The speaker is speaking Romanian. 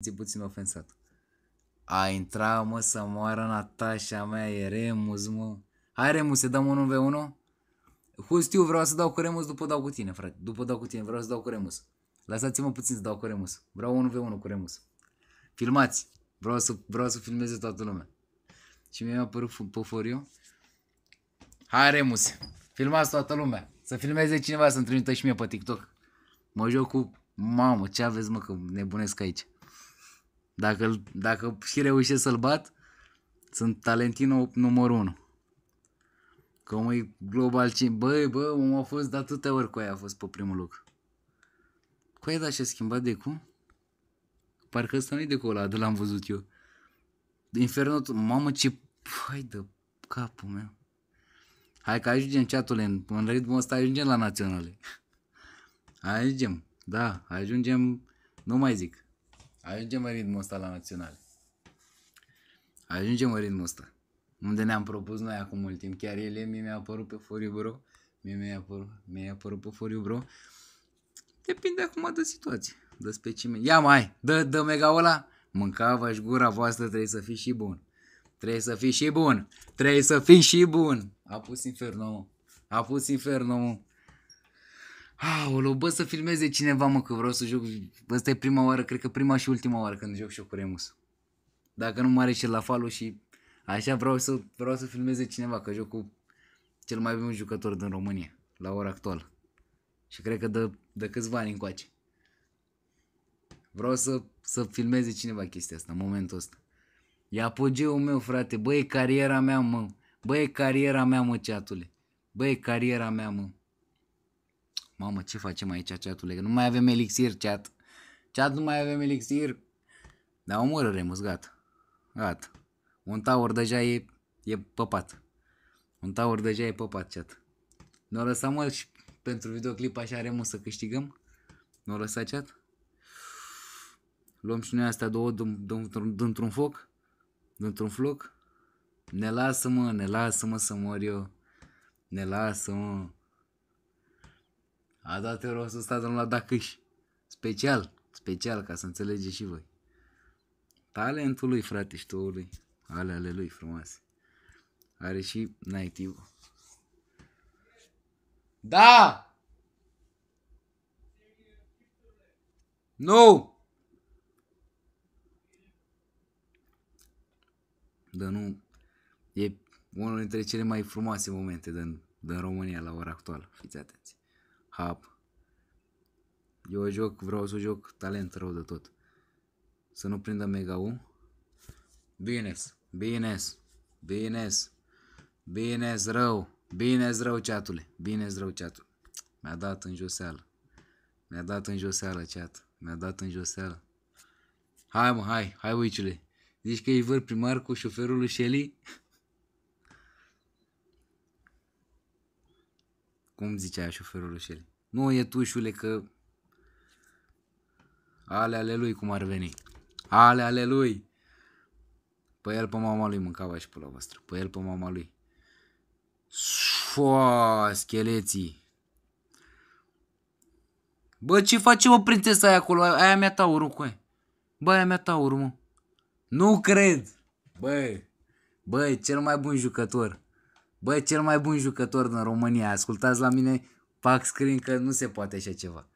simțit puțin ofensat. A intrat, mă, să moară Natasha mea, e Remus, mă. Hai, Remus, să dăm 1 v 1 Hustiu, vreau să dau cu Remus, după dau cu tine, frate. După dau cu tine, vreau să dau cu Remus. Lăsați-mă puțin să dau cu Remus. Vreau 1v1 cu Remus. Filmați. Vreau să, vreau să filmeze toată lumea. Și mi-a apărut poforiu. Hai, Remus. Filmați toată lumea. Să filmeze cineva să-mi trimită și mie pe TikTok. Mă joc cu... Mamă, ce aveți, mă, că nebunesc aici. Dacă, dacă și reușesc să-l bat, sunt Talentino numărul 1. Că mă, e global 5. Băi, bă, omul a fost de atâtea ori cu aia a fost pe primul loc. Cu aia da și-a schimbat de cu? Parcă ăsta nu de cu de l-am văzut eu. Inferno, mamă ce... Hai de capul meu. Hai că ajungem chatul în, în ritmul ăsta ajungem la naționale. Ajungem, da, ajungem, nu mai zic. Ajungem în ritmul ăsta la naționale. Ajungem în ritmul ăsta. Unde ne-am propus noi acum mult timp. Chiar ele mie mi-a apărut pe Furiu Bro. Mie mi-a apărut, mi-a apărut pe Furiu Bro. Depinde acum de situație. de specimen. Ia mai! Dă, dă mega ăla! Mâncava-și gura voastră, trebuie să fii și bun. Trebuie să fii și bun. Trebuie să fii și bun. A pus inferno. A pus inferno. O bă, să filmeze cineva, mă, că vreau să joc. Asta e prima oară, cred că prima și ultima oară când joc și cu Remus. Dacă nu mare și la falu și așa vreau să, vreau să filmeze cineva, că joc cu cel mai bun jucător din România, la ora actuală. Și cred că de, de câțiva ani încoace. Vreau să, să filmeze cineva chestia asta, în momentul ăsta. E apogeul meu, frate. Băi, e cariera mea, mă. Băi, e cariera mea, mă, ceatule. Băi, e cariera mea, mă. Mamă, ce facem aici, chatule? Că nu mai avem elixir, chat. Chat, nu mai avem elixir. Da, omoră Remus, gata. Gata. Un tower deja e, e păpat. Un tower deja e păpat, chat. Nu o lăsa, mă, și pentru videoclip așa Remus să câștigăm? Nu o lăsa, chat? Luăm și noi astea două dintr-un foc? Dintr-un floc? Ne lasă, mă, ne lasă, mă, să mor eu. Ne lasă, mă. A dat euro să stați la Dacâș. Special, special, ca să înțelegeți și voi. Talentul lui, frate, lui. Ale ale lui frumoase. Are și native Da! Nu! Da nu... E unul dintre cele mai frumoase momente din, din România la ora actuală. Fiți atenți hub. Eu joc, vreau să joc talent rău de tot. Să nu prindă mega U. Bines, bines, bines, bines rău, bines rău chatule, bines rău chatul. Mi-a dat în joseală. Mi-a dat în joseală chat. Mi-a dat în joseală. Hai mă, hai, hai uiciule. Zici că e vâr primar cu șoferul lui Shelly? Cum zicea șoferul și Nu e tușule că... Ale ale lui cum ar veni. Ale ale lui. Pe păi el pe mama lui mâncava și pe la voastră. Pe păi el pe mama lui. Șoa, scheleții. Bă, ce face o prințesa aia acolo? Aia mea taurul cu aia. Bă, aia mea taurul, mă. Nu cred. Bă, bă, cel mai bun jucător. Bă, cel mai bun jucător din România, ascultați la mine, fac screen că nu se poate așa ceva.